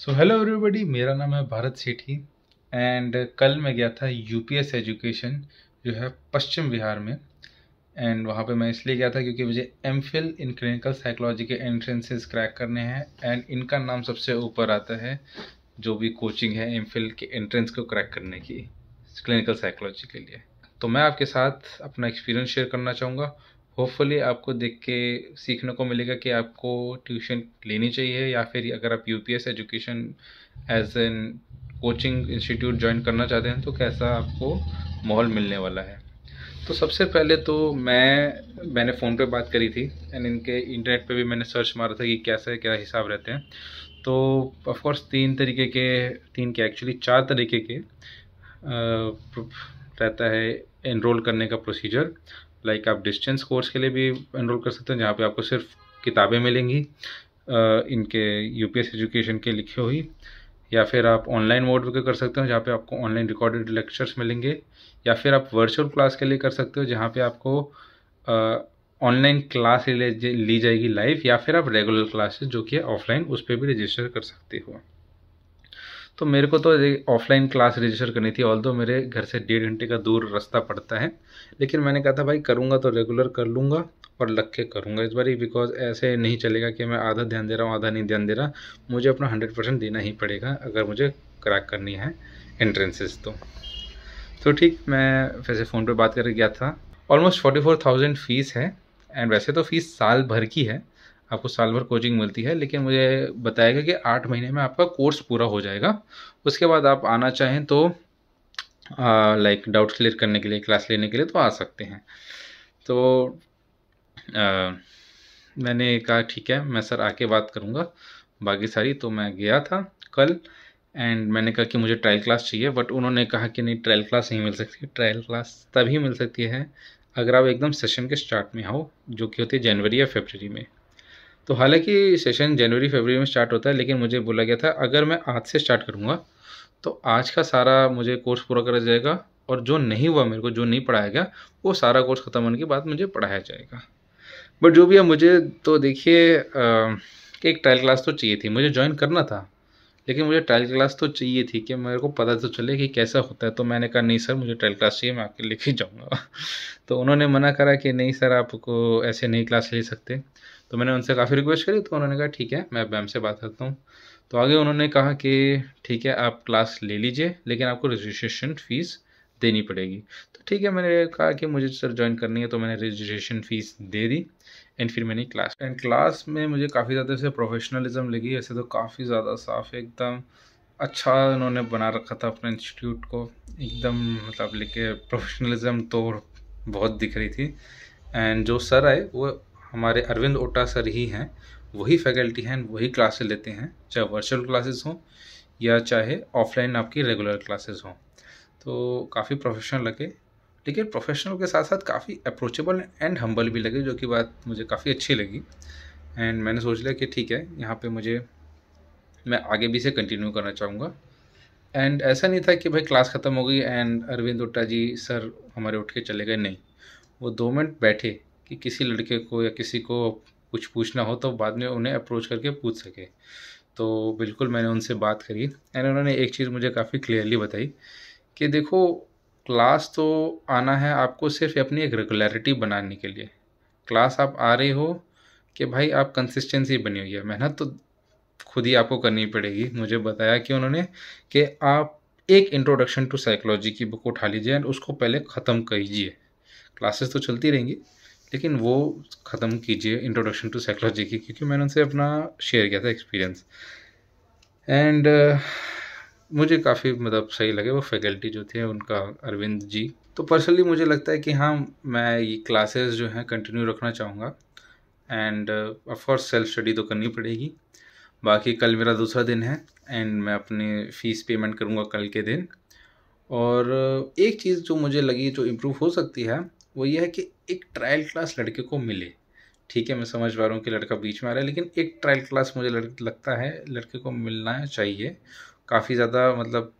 so hello everybody मेरा नाम है भारत सेठी एंड कल मैं गया था यूपीएस एजुकेशन जो है पश्चिम बिहार में एंड वहाँ पे मैं इसलिए गया था क्योंकि मुझे M Phil in clinical psychology के एंट्रेंसेस क्रैक करने हैं एंड इनका नाम सबसे ऊपर आता है जो भी कोचिंग है एम फिल के एंट्रेंस को क्रैक करने की क्लिनिकल साइकोलॉजी के लिए तो मैं आपके साथ अपना एक्सपीरियंस शेयर करना चाहूँगा होपफुली आपको देख के सीखने को मिलेगा कि आपको ट्यूशन लेनी चाहिए या फिर अगर आप U education as an coaching institute join करना चाहते हैं तो कैसा आपको माहौल मिलने वाला है तो सबसे पहले तो मैं मैंने फ़ोन पे बात करी थी एंड इनके इंटरनेट पे भी मैंने सर्च मारा था कि कैसे क्या हिसाब रहते हैं तो ऑफकोर्स तीन तरीके के तीन के एक्चुअली चार तरीके के रहता है इनरोल करने का प्रोसीजर लाइक आप डिस्टेंस कोर्स के लिए भी इनरोल कर सकते हैं जहाँ पे आपको सिर्फ किताबें मिलेंगी इनके यूपीएस एजुकेशन के लिखी हुई या फिर आप ऑनलाइन मोड भी कर सकते हो जहाँ पे आपको ऑनलाइन रिकॉर्डेड लेक्चर्स मिलेंगे या फिर आप वर्चुअल क्लास के लिए कर सकते हो जहाँ पे आपको ऑनलाइन क्लास ली जाएगी लाइव या फिर आप रेगुलर क्लासेस जो कि ऑफलाइन उस पर भी रजिस्टर कर सकते हो तो मेरे को तो ऑफलाइन क्लास रजिस्टर करनी थी ऑल मेरे घर से डेढ़ घंटे का दूर रास्ता पड़ता है लेकिन मैंने कहा था भाई करूँगा तो रेगुलर कर लूँगा और लग के करूँगा इस बार बिकॉज ऐसे नहीं चलेगा कि मैं आधा ध्यान दे रहा हूँ आधा नहीं ध्यान दे रहा मुझे अपना हंड्रेड परसेंट देना ही पड़ेगा अगर मुझे क्रैक करनी है एंट्रेंसेस तो तो ठीक मैं वैसे फ़ोन पे बात करके गया था almost forty four thousand fees है एंड वैसे तो फ़ीस साल भर की है आपको साल भर कोचिंग मिलती है लेकिन मुझे बताया गया कि आठ महीने में आपका कोर्स पूरा हो जाएगा उसके बाद आप आना चाहें तो लाइक डाउट क्लियर करने के लिए क्लास लेने के लिए तो आ सकते हैं तो आ, मैंने कहा ठीक है मैं सर आके बात करूँगा बाकी सारी तो मैं गया था कल एंड मैंने कहा कि मुझे ट्रायल क्लास चाहिए बट उन्होंने कहा कि नहीं ट्रायल क्लास नहीं मिल सकती ट्रायल क्लास तभी मिल सकती है अगर आप एकदम सेशन के स्टार्ट में आओ जो कि होती है जनवरी या फेबररी में तो हालांकि सेशन जनवरी फरवरी में स्टार्ट होता है लेकिन मुझे बोला गया था अगर मैं आज से स्टार्ट करूँगा तो आज का सारा मुझे कोर्स पूरा करा जाएगा और जो नहीं हुआ मेरे को जो नहीं पढ़ाया गया वो सारा कोर्स ख़त्म होने के बाद मुझे पढ़ाया जाएगा बट जो भी है मुझे तो देखिए एक ट्रायल क्लास तो चाहिए थी मुझे ज्वाइन करना था लेकिन मुझे ट्रायल क्लास तो चाहिए थी कि मेरे को पता तो चले कि कैसा होता है तो मैंने कहा नहीं सर मुझे ट्रायल क्लास चाहिए मैं आपके लेके जाऊँगा तो उन्होंने मना करा कि नहीं सर आपको ऐसे नई क्लास ले सकते तो मैंने उनसे काफ़ी रिक्वेस्ट करी तो उन्होंने कहा ठीक है मैं मैम से बात करता हूँ तो आगे उन्होंने कहा कि ठीक है आप क्लास ले लीजिए लेकिन आपको रजिस्ट्रेशन फ़ीस देनी पड़ेगी तो ठीक है मैंने कहा कि मुझे सर ज्वाइन करनी है तो मैंने रजिस्ट्रेशन फ़ीस दे दी एंड फिर मैंने क्लास एंड क्लास में मुझे काफ़ी ज़्यादा से प्रोफेशनलिज्म लगी ऐसे तो काफ़ी ज़्यादा साफ एकदम अच्छा उन्होंने बना रखा था अपने इंस्टीट्यूट को एकदम मतलब लेके प्रोफेशनलिज्म तो बहुत दिख रही थी एंड जो सर आए वो हमारे अरविंद ओटा सर ही हैं वही फैकल्टी हैं वही क्लासेस लेते हैं चाहे वर्चुअल क्लासेस हों या चाहे ऑफलाइन आपकी रेगुलर क्लासेस हों तो काफ़ी प्रोफेशनल लगे लेकिन प्रोफेशनल के साथ साथ काफ़ी अप्रोचेबल एंड हम्बल भी लगे जो कि बात मुझे काफ़ी अच्छी लगी एंड मैंने सोच लिया कि ठीक है यहाँ पे मुझे मैं आगे भी इसे कंटिन्यू करना चाहूँगा एंड ऐसा नहीं था कि भाई क्लास ख़त्म हो गई एंड अरविंद उट्टा जी सर हमारे उठ के चले गए नहीं वो दो मिनट बैठे कि किसी लड़के को या किसी को कुछ पूछना हो तो बाद में उन्हें अप्रोच करके पूछ सके तो बिल्कुल मैंने उनसे बात करी एंड उन्होंने एक चीज़ मुझे काफ़ी क्लियरली बताई कि देखो क्लास तो आना है आपको सिर्फ अपनी एक रेगुलरिटी बनाने के लिए क्लास आप आ रहे हो कि भाई आप कंसिस्टेंसी बनी हुई है मेहनत तो खुद ही आपको करनी पड़ेगी मुझे बताया कि उन्होंने कि आप एक इंट्रोडक्शन टू साइकोलॉजी की बुक उठा लीजिए एंड उसको पहले ख़त्म कीजिए क्लासेस तो चलती रहेंगी लेकिन वो ख़त्म कीजिए इंट्रोडक्शन टू साइकोलॉजी की क्योंकि मैंने उनसे अपना शेयर किया था एक्सपीरियंस एंड uh, मुझे काफ़ी मतलब सही लगे वो फैकल्टी जो थे उनका अरविंद जी तो पर्सनली मुझे लगता है कि हाँ मैं ये क्लासेस जो हैं कंटिन्यू रखना चाहूँगा एंड ऑफकोर्स सेल्फ स्टडी तो करनी पड़ेगी बाकी कल मेरा दूसरा दिन है एंड मैं अपनी फ़ीस पेमेंट करूँगा कल के दिन और uh, एक चीज़ जो मुझे लगी जो इम्प्रूव हो सकती है वो ये है कि एक ट्रायल क्लास लड़के को मिले ठीक है मैं समझ पा रहा हूँ कि लड़का बीच में आ रहा है लेकिन एक ट्रायल क्लास मुझे लगता है लड़के को मिलना चाहिए काफ़ी ज़्यादा मतलब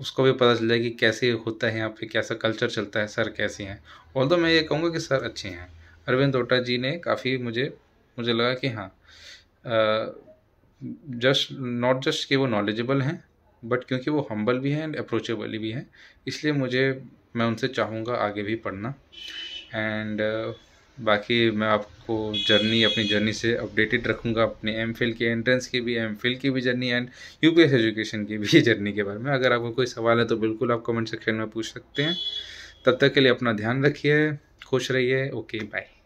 उसको भी पता चल जाए कि कैसे होता है यहाँ पे कैसा कल्चर चलता है सर कैसे हैं ऑल तो मैं ये कहूँगा कि सर अच्छे हैं अरविंद डोटा जी ने काफ़ी मुझे मुझे लगा कि हाँ जस्ट नॉट जस्ट कि वो नॉलेजेबल हैं बट क्योंकि वो हम्बल भी हैं एंड अप्रोचेबल भी हैं इसलिए मुझे मैं उनसे चाहूँगा आगे भी पढ़ना एंड uh, बाकी मैं आपको जर्नी अपनी जर्नी से अपडेटेड रखूँगा अपने एम फिल के एंट्रेंस की भी एम फिल की भी journey and U P S education की भी जर्नी के बारे में अगर आपको कोई सवाल है तो बिल्कुल आप कमेंट सेक्शन में पूछ सकते हैं तब तक के लिए अपना ध्यान रखिए खुश रहिए ओके बाय